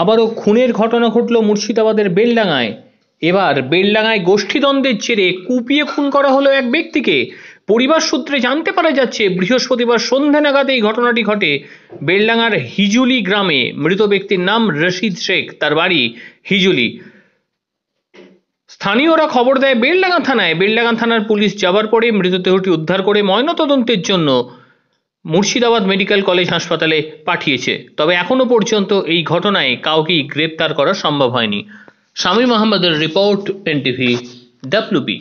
আবারও খুনের ঘটনা ঘটল মুর্শিদাবাদের বেলডাঙায় এবার বেলডাঙায় গোষ্ঠীদ্বন্দ্বের জেরে কুপিয়ে খুন করা হলো এক ব্যক্তিকে পরিবার সূত্রে জানতে পারা যাচ্ছে বৃহস্পতিবার সন্ধ্যা নাগাদ এই ঘটনাটি ঘটে বেলডাঙার হিজুলি গ্রামে মৃত ব্যক্তির নাম রশিদ শেখ তার বাড়ি হিজুলি স্থানীয়রা খবর দেয় বেলডাঙ্গা থানায় বেলডাঙ্গা থানার পুলিশ যাবার পরে মৃতদেহটি উদ্ধার করে ময়নাতদন্তের জন্য মুর্শিদাবাদ মেডিকেল কলেজ হাসপাতালে পাঠিয়েছে তবে এখনও পর্যন্ত এই ঘটনায় কাউকেই গ্রেপ্তার করা সম্ভব হয়নি শামীম আহমদের রিপোর্ট এনটিভি ডাব্লুবি